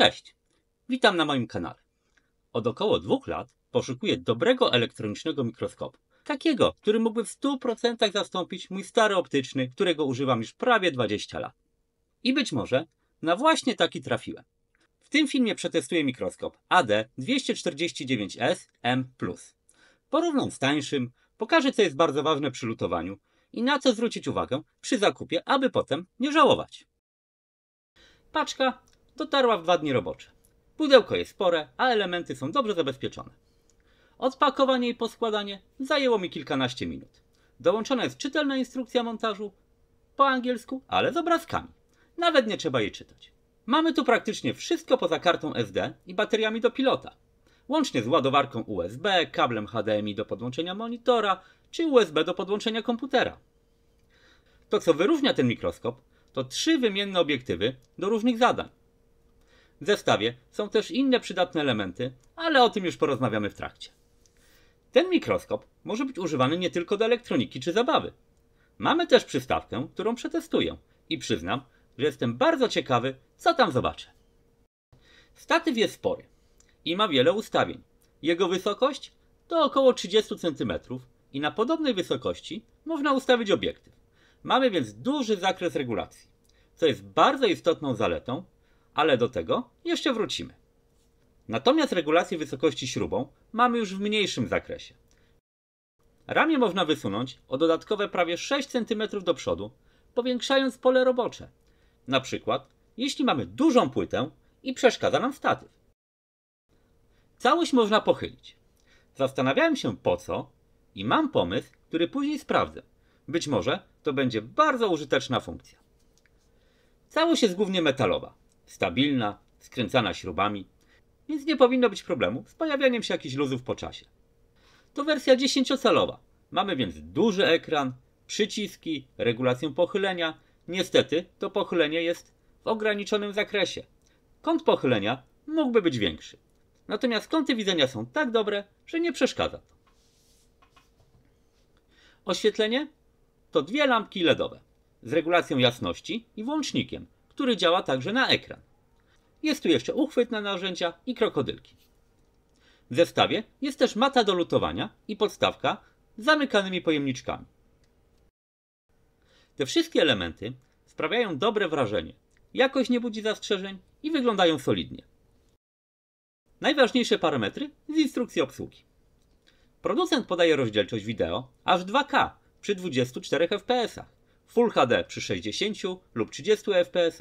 Cześć, witam na moim kanale. Od około dwóch lat poszukuję dobrego elektronicznego mikroskopu. Takiego, który mógłby w 100% zastąpić mój stary optyczny, którego używam już prawie 20 lat. I być może na właśnie taki trafiłem. W tym filmie przetestuję mikroskop AD249S M+. Porównam z tańszym, pokażę co jest bardzo ważne przy lutowaniu i na co zwrócić uwagę przy zakupie, aby potem nie żałować. Paczka dotarła w dwa dni robocze. Pudełko jest spore, a elementy są dobrze zabezpieczone. Odpakowanie i poskładanie zajęło mi kilkanaście minut. Dołączona jest czytelna instrukcja montażu po angielsku, ale z obrazkami. Nawet nie trzeba jej czytać. Mamy tu praktycznie wszystko poza kartą SD i bateriami do pilota. Łącznie z ładowarką USB, kablem HDMI do podłączenia monitora czy USB do podłączenia komputera. To co wyróżnia ten mikroskop to trzy wymienne obiektywy do różnych zadań. W zestawie są też inne przydatne elementy, ale o tym już porozmawiamy w trakcie. Ten mikroskop może być używany nie tylko do elektroniki czy zabawy. Mamy też przystawkę, którą przetestuję i przyznam, że jestem bardzo ciekawy, co tam zobaczę. Statyw jest spory i ma wiele ustawień. Jego wysokość to około 30 cm i na podobnej wysokości można ustawić obiektyw. Mamy więc duży zakres regulacji, co jest bardzo istotną zaletą ale do tego jeszcze wrócimy. Natomiast regulację wysokości śrubą mamy już w mniejszym zakresie. Ramię można wysunąć o dodatkowe prawie 6 cm do przodu, powiększając pole robocze. Na przykład, jeśli mamy dużą płytę i przeszkadza nam statyw. Całość można pochylić. Zastanawiałem się po co i mam pomysł, który później sprawdzę. Być może to będzie bardzo użyteczna funkcja. Całość jest głównie metalowa, stabilna, skręcana śrubami, więc nie powinno być problemu z pojawianiem się jakichś luzów po czasie. To wersja 10-calowa. Mamy więc duży ekran, przyciski, regulację pochylenia. Niestety to pochylenie jest w ograniczonym zakresie. Kąt pochylenia mógłby być większy. Natomiast kąty widzenia są tak dobre, że nie przeszkadza to. Oświetlenie to dwie lampki LEDowe z regulacją jasności i włącznikiem, który działa także na ekran. Jest tu jeszcze uchwyt na narzędzia i krokodylki. W zestawie jest też mata do lutowania i podstawka z zamykanymi pojemniczkami. Te wszystkie elementy sprawiają dobre wrażenie, jakość nie budzi zastrzeżeń i wyglądają solidnie. Najważniejsze parametry z instrukcji obsługi. Producent podaje rozdzielczość wideo aż 2K przy 24 fps. Full HD przy 60 lub 30 fps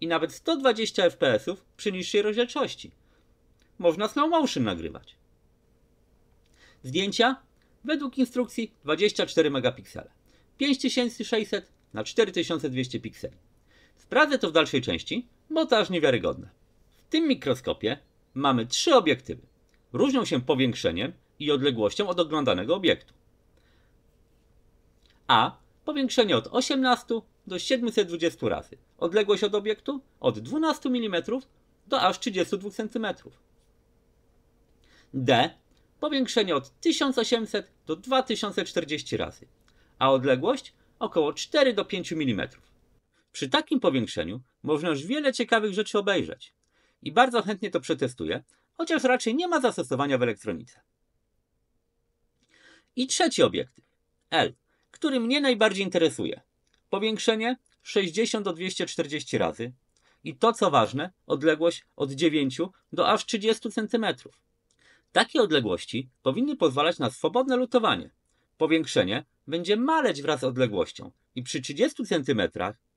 i nawet 120 fps przy niższej rozdzielczości. Można slow motion nagrywać. Zdjęcia według instrukcji 24 megapiksele, 5600 na 4200 pikseli. Sprawdzę to w dalszej części, bo to aż niewiarygodne. W tym mikroskopie mamy trzy obiektywy. Różnią się powiększeniem i odległością od oglądanego obiektu. A powiększenie od 18 do 720 razy. Odległość od obiektu od 12 mm do aż 32 cm. D. Powiększenie od 1800 do 2040 razy, a odległość około 4 do 5 mm. Przy takim powiększeniu można już wiele ciekawych rzeczy obejrzeć i bardzo chętnie to przetestuję, chociaż raczej nie ma zastosowania w elektronice. I trzeci obiektyw L który mnie najbardziej interesuje. Powiększenie 60 do 240 razy i to co ważne, odległość od 9 do aż 30 cm. Takie odległości powinny pozwalać na swobodne lutowanie. Powiększenie będzie maleć wraz z odległością i przy 30 cm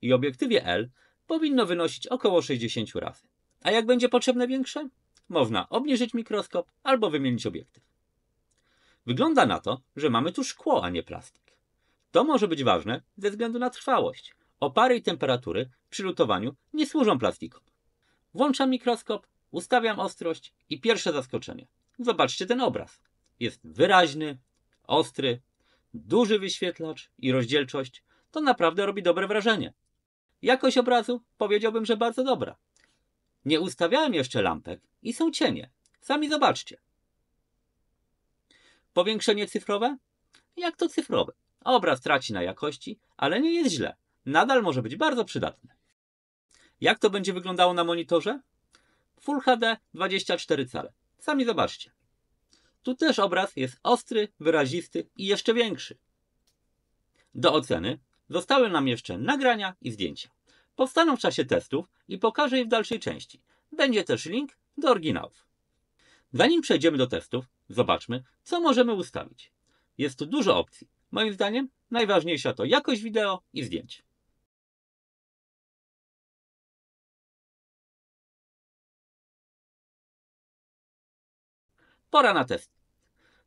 i obiektywie L powinno wynosić około 60 razy. A jak będzie potrzebne większe? Można obniżyć mikroskop albo wymienić obiektyw. Wygląda na to, że mamy tu szkło, a nie plastik. To może być ważne ze względu na trwałość. Opary i temperatury przy lutowaniu nie służą plastikom. Włączam mikroskop, ustawiam ostrość i pierwsze zaskoczenie. Zobaczcie ten obraz. Jest wyraźny, ostry, duży wyświetlacz i rozdzielczość. To naprawdę robi dobre wrażenie. Jakość obrazu powiedziałbym, że bardzo dobra. Nie ustawiałem jeszcze lampek i są cienie. Sami zobaczcie. Powiększenie cyfrowe? Jak to cyfrowe? Obraz traci na jakości, ale nie jest źle. Nadal może być bardzo przydatny. Jak to będzie wyglądało na monitorze? Full HD 24 cale. Sami zobaczcie. Tu też obraz jest ostry, wyrazisty i jeszcze większy. Do oceny zostały nam jeszcze nagrania i zdjęcia. Powstaną w czasie testów i pokażę je w dalszej części. Będzie też link do oryginałów. Zanim przejdziemy do testów, zobaczmy, co możemy ustawić. Jest tu dużo opcji. Moim zdaniem najważniejsza to jakość wideo i zdjęć. Pora na test.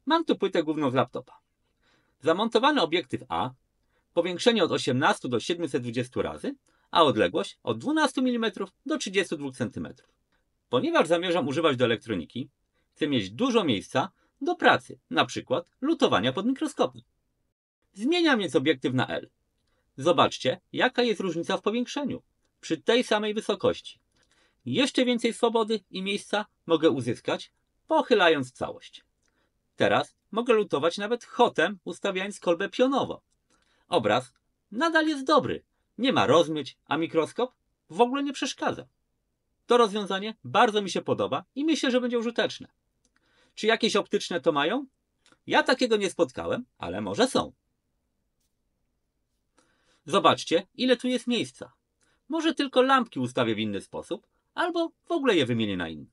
Mam tu płytę główną z laptopa. Zamontowany obiektyw A, powiększenie od 18 do 720 razy, a odległość od 12 mm do 32 cm. Ponieważ zamierzam używać do elektroniki, chcę mieć dużo miejsca do pracy, na przykład lutowania pod mikroskopem. Zmieniam więc obiektyw na L. Zobaczcie, jaka jest różnica w powiększeniu przy tej samej wysokości. Jeszcze więcej swobody i miejsca mogę uzyskać, pochylając całość. Teraz mogę lutować nawet hotem, ustawiając kolbę pionowo. Obraz nadal jest dobry. Nie ma rozmyć, a mikroskop w ogóle nie przeszkadza. To rozwiązanie bardzo mi się podoba i myślę, że będzie użyteczne. Czy jakieś optyczne to mają? Ja takiego nie spotkałem, ale może są. Zobaczcie, ile tu jest miejsca. Może tylko lampki ustawię w inny sposób, albo w ogóle je wymienię na inny.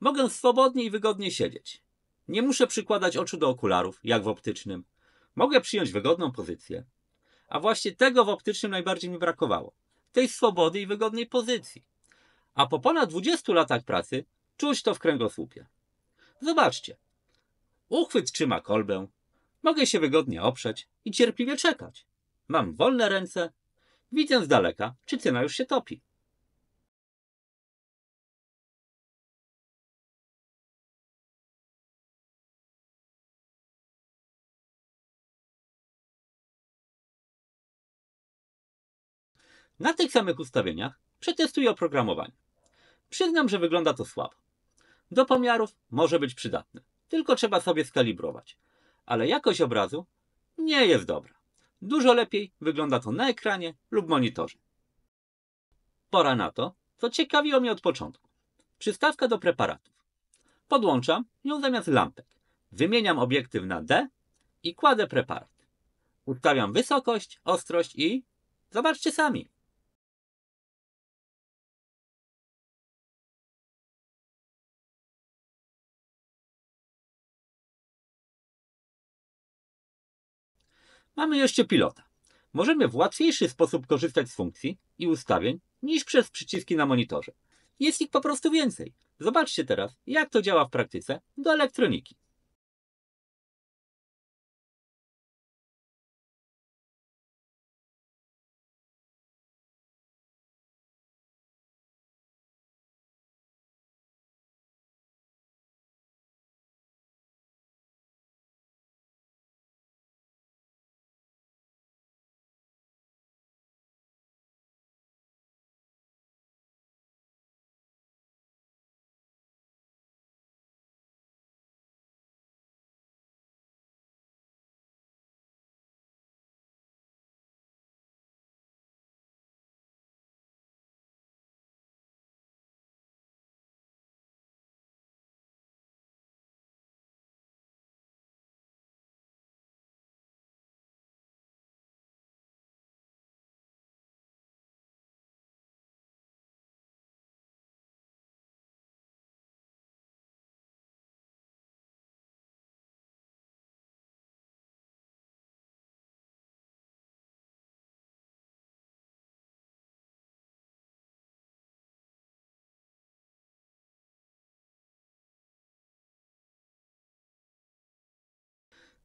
Mogę swobodnie i wygodnie siedzieć. Nie muszę przykładać oczu do okularów, jak w optycznym. Mogę przyjąć wygodną pozycję. A właśnie tego w optycznym najbardziej mi brakowało. Tej swobody i wygodnej pozycji. A po ponad 20 latach pracy czuć to w kręgosłupie. Zobaczcie, Uchwyt trzyma kolbę. Mogę się wygodnie oprzeć i cierpliwie czekać. Mam wolne ręce. Widzę z daleka, czy cyna już się topi. Na tych samych ustawieniach przetestuję oprogramowanie. Przyznam, że wygląda to słabo. Do pomiarów może być przydatne tylko trzeba sobie skalibrować. Ale jakość obrazu nie jest dobra. Dużo lepiej wygląda to na ekranie lub monitorze. Pora na to, co ciekawiło mnie od początku. Przystawka do preparatów. Podłączam ją zamiast lampek. Wymieniam obiektyw na D i kładę preparat. Ustawiam wysokość, ostrość i zobaczcie sami. Mamy jeszcze pilota. Możemy w łatwiejszy sposób korzystać z funkcji i ustawień niż przez przyciski na monitorze. Jest ich po prostu więcej. Zobaczcie teraz, jak to działa w praktyce do elektroniki.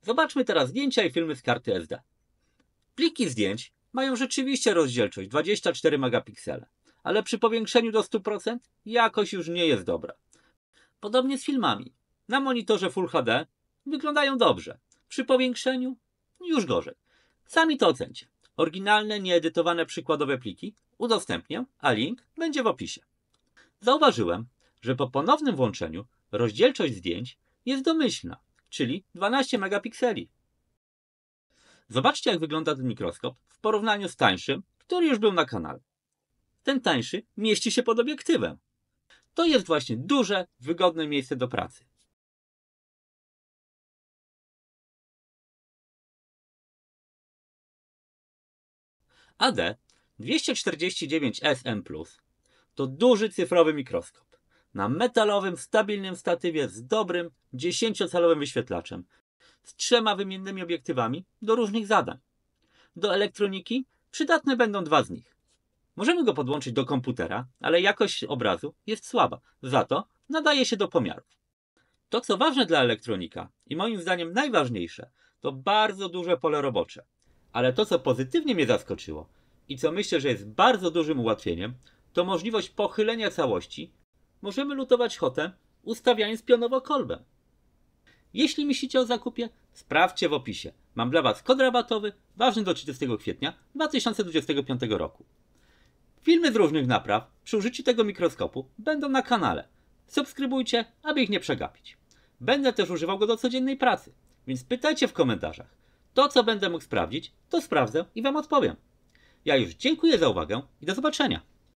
Zobaczmy teraz zdjęcia i filmy z karty SD. Pliki zdjęć mają rzeczywiście rozdzielczość 24 megapiksele, ale przy powiększeniu do 100% jakość już nie jest dobra. Podobnie z filmami. Na monitorze Full HD wyglądają dobrze. Przy powiększeniu już gorzej. Sami to ocencie. Oryginalne, nieedytowane przykładowe pliki udostępnię, a link będzie w opisie. Zauważyłem, że po ponownym włączeniu rozdzielczość zdjęć jest domyślna, czyli 12 megapikseli. Zobaczcie, jak wygląda ten mikroskop w porównaniu z tańszym, który już był na kanale. Ten tańszy mieści się pod obiektywem. To jest właśnie duże, wygodne miejsce do pracy. AD 249SM to duży cyfrowy mikroskop na metalowym, stabilnym statywie z dobrym 10-calowym wyświetlaczem, z trzema wymiennymi obiektywami do różnych zadań. Do elektroniki przydatne będą dwa z nich. Możemy go podłączyć do komputera, ale jakość obrazu jest słaba, za to nadaje się do pomiarów. To, co ważne dla elektronika i moim zdaniem najważniejsze, to bardzo duże pole robocze. Ale to, co pozytywnie mnie zaskoczyło i co myślę, że jest bardzo dużym ułatwieniem, to możliwość pochylenia całości możemy lutować hotę, ustawiając pionowo kolbę. Jeśli myślicie o zakupie, sprawdźcie w opisie. Mam dla Was kod rabatowy, ważny do 30 kwietnia 2025 roku. Filmy z różnych napraw przy użyciu tego mikroskopu będą na kanale. Subskrybujcie, aby ich nie przegapić. Będę też używał go do codziennej pracy, więc pytajcie w komentarzach. To, co będę mógł sprawdzić, to sprawdzę i Wam odpowiem. Ja już dziękuję za uwagę i do zobaczenia.